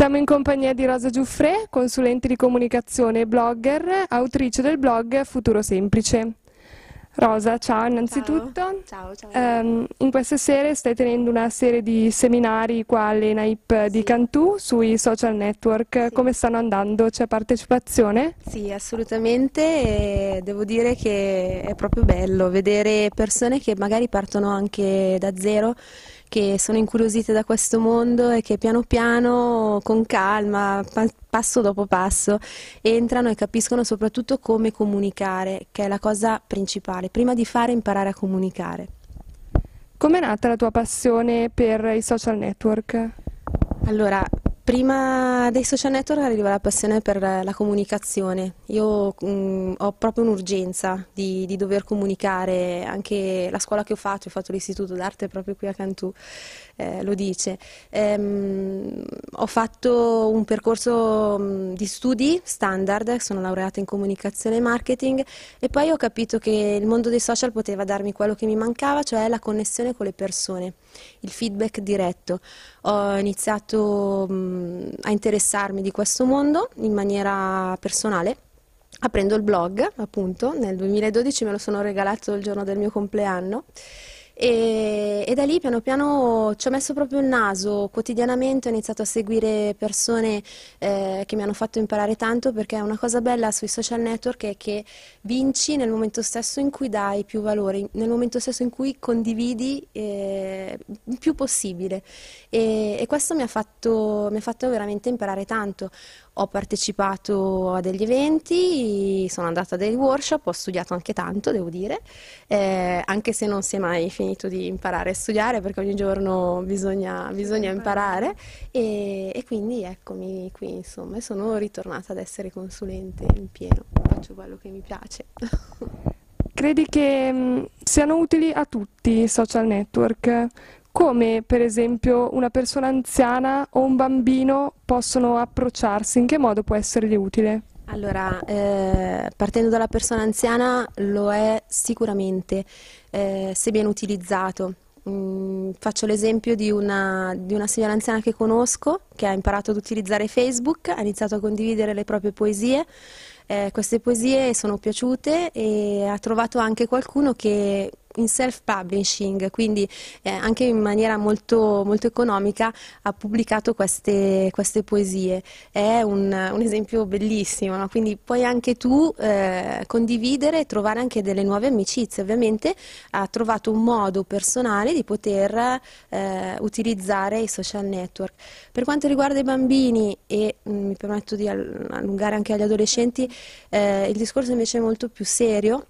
Siamo in compagnia di Rosa Giuffre, consulente di comunicazione e blogger, autrice del blog Futuro Semplice. Rosa, ciao innanzitutto. Ciao, ciao. ciao. Um, in queste sere stai tenendo una serie di seminari qua all'ENAIP sì. di Cantù sui social network. Sì. Come stanno andando? C'è partecipazione? Sì, assolutamente. E devo dire che è proprio bello vedere persone che magari partono anche da zero che sono incuriosite da questo mondo e che piano piano, con calma, pa passo dopo passo, entrano e capiscono soprattutto come comunicare, che è la cosa principale. Prima di fare imparare a comunicare. Com'è nata la tua passione per i social network? Allora, Prima dei social network arriva la passione per la comunicazione. Io mh, mm, ho proprio un'urgenza di, di, dover comunicare, anche la scuola che ho fatto, ho fatto l'istituto d'arte proprio qui a Cantù, eh, lo dice. Ehm, ho fatto un percorso mm, di studi standard, sono laureata in comunicazione e marketing e poi ho capito che il mondo dei social poteva darmi quello che mi mancava, cioè la connessione con le persone, il feedback diretto ho iniziato mh, a interessarmi di questo mondo in maniera personale aprendo il blog appunto nel 2012 me lo sono regalato il giorno del mio compleanno e, e, da lì piano piano ci ho messo proprio il naso, quotidianamente ho iniziato a seguire persone eh, che mi hanno fatto imparare tanto perché una cosa bella sui social network è che vinci nel momento stesso in cui dai più valori, nel momento stesso in cui condividi eh, il più possibile e, e questo mi ha, fatto, mi ha fatto veramente imparare tanto. Ho partecipato a degli eventi, sono andata a dei workshop, ho studiato anche tanto, devo dire, eh, anche se non si è mai finito finito di imparare a studiare perché ogni giorno bisogna, bisogna imparare e, e, quindi eccomi qui insomma e sono ritornata ad essere consulente in pieno, faccio quello che mi piace. Credi che mm, siano utili a tutti i social network? Come per esempio una persona anziana o un bambino possono approcciarsi? In che modo può essergli utile? Allora, eh, partendo dalla persona anziana lo è sicuramente, eh, se ben utilizzato. Mm, faccio l'esempio di una, di una signora anziana che conosco, che ha imparato ad utilizzare Facebook, ha iniziato a condividere le proprie poesie, eh, queste poesie sono piaciute e ha trovato anche qualcuno che in self-publishing, quindi eh, anche in maniera molto, molto, economica ha pubblicato queste, queste poesie. È un, un esempio bellissimo, no? quindi puoi anche tu eh, condividere e trovare anche delle nuove amicizie. Ovviamente ha trovato un modo personale di poter eh, utilizzare i social network. Per quanto riguarda i bambini e mh, mm, mi permetto di allungare anche agli adolescenti, eh, il discorso invece è molto più serio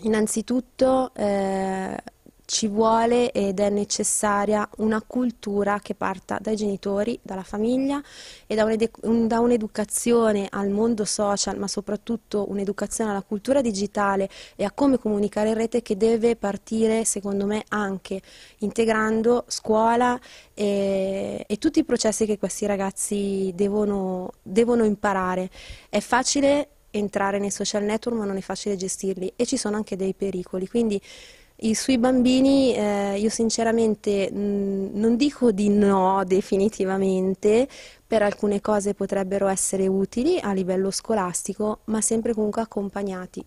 Innanzitutto eh, ci vuole ed è necessaria una cultura che parta dai genitori, dalla famiglia e da, un'educazione al mondo social, ma soprattutto un'educazione alla cultura digitale e a come comunicare in rete che deve partire, secondo me, anche integrando scuola e, e tutti i processi che questi ragazzi devono, devono imparare. È facile entrare nei social network ma non è facile gestirli e ci sono anche dei pericoli. Quindi i, sui bambini eh, io sinceramente mh, mm, non dico di no definitivamente, per alcune cose potrebbero essere utili a livello scolastico ma sempre comunque accompagnati.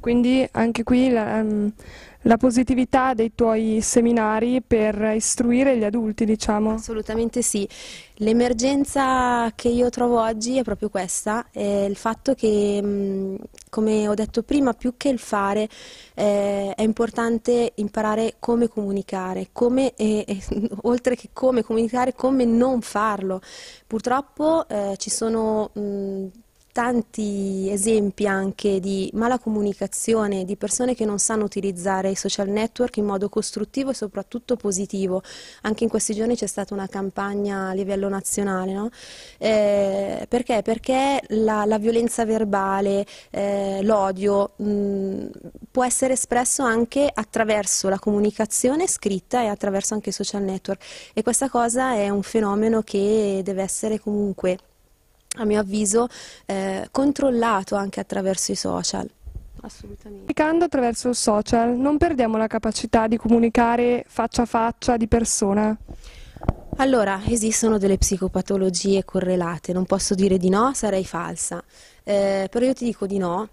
Quindi anche qui la, um, la positività dei tuoi seminari per istruire gli adulti, diciamo. Assolutamente sì. L'emergenza che io trovo oggi è proprio questa, è il fatto che, mm, come ho detto prima, più che il fare, eh, è importante imparare come comunicare, come, eh, eh, oltre che come comunicare, come non farlo. Purtroppo eh, ci sono mh, mm, tanti esempi anche di mala comunicazione, di persone che non sanno utilizzare i social network in modo costruttivo e soprattutto positivo. Anche in questi giorni c'è stata una campagna a livello nazionale, no? eh, perché? Perché la, la violenza verbale, eh, l'odio può essere espresso anche attraverso la comunicazione scritta e attraverso anche i social network e questa cosa è un fenomeno che deve essere comunque a mio avviso, eh, controllato anche attraverso i social. Assolutamente. Comunicando attraverso social non perdiamo la capacità di comunicare faccia a faccia, di persona? Allora, esistono delle psicopatologie correlate, non posso dire di no, sarei falsa, eh, però io ti dico di no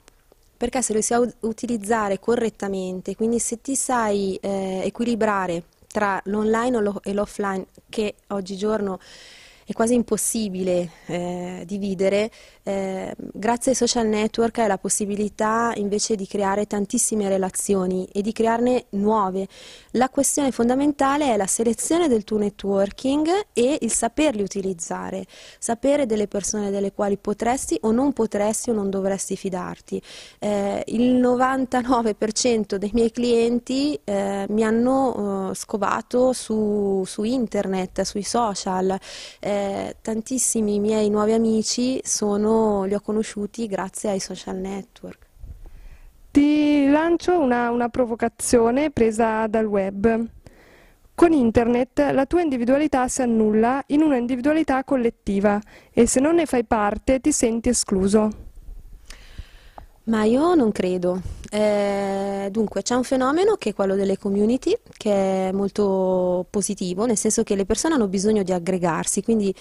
perché se lo sai utilizzare correttamente, quindi se ti sai eh, equilibrare tra l'online e l'offline, che oggigiorno è quasi impossibile eh, dividere Ehm, grazie ai social network hai la possibilità invece di creare tantissime relazioni e di crearne nuove. La questione fondamentale è la selezione del tuo networking e il saperli utilizzare, sapere delle persone delle quali potresti o non potresti o non dovresti fidarti. Eh, il 99% dei miei clienti eh, mi hanno eh, scovato su, su, internet, sui social, eh, tantissimi miei nuovi amici sono li ho conosciuti grazie ai social network. Ti lancio una, una provocazione presa dal web. Con internet la tua individualità si annulla in una individualità collettiva e se non ne fai parte ti senti escluso. Ma io non credo. Eh, dunque, c'è un fenomeno che è quello delle community, che è molto positivo, nel senso che le persone hanno bisogno di aggregarsi, quindi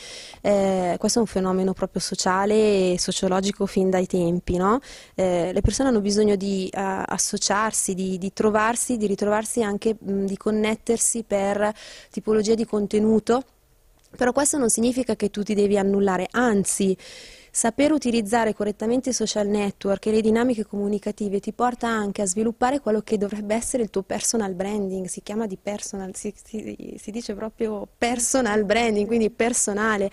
eh, questo è un fenomeno proprio sociale e sociologico fin dai tempi, no? eh, le persone hanno bisogno di a, eh, associarsi, di, di, trovarsi, di ritrovarsi anche, mh, di connettersi per tipologia di contenuto, però questo non significa che tu ti devi annullare, anzi saper utilizzare correttamente i social network e le dinamiche comunicative ti porta anche a sviluppare quello che dovrebbe essere il tuo personal branding, si chiama di personal, si, si, si dice proprio personal branding, quindi personale.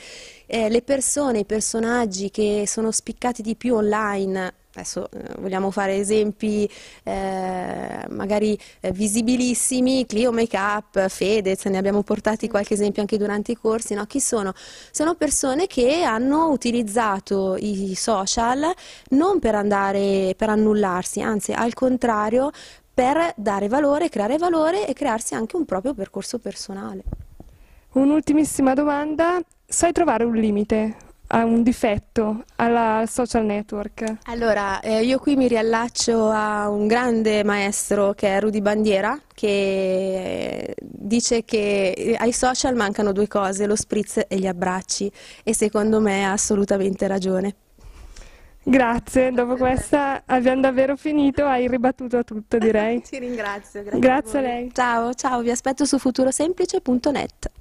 Eh, le persone, i personaggi che sono spiccati di più online adesso eh, vogliamo fare esempi eh, magari eh, visibilissimi, Clio Makeup, Fedez, ne abbiamo portati qualche esempio anche durante i corsi, no? chi sono? Sono persone che hanno utilizzato i social non per andare, per annullarsi, anzi al contrario per dare valore, creare valore e crearsi anche un proprio percorso personale. Un'ultimissima domanda, sai trovare un limite? ha un difetto alla social network? Allora, eh, io qui mi riallaccio a un grande maestro che è Rudy Bandiera, che dice che ai social mancano due cose, lo spritz e gli abbracci, e secondo me ha assolutamente ragione. Grazie, dopo questa abbiamo davvero finito, hai ribattuto a tutto direi. Ti ringrazio, grazie. Grazie a, a lei. Ciao, ciao, vi aspetto su futurosemplice.net.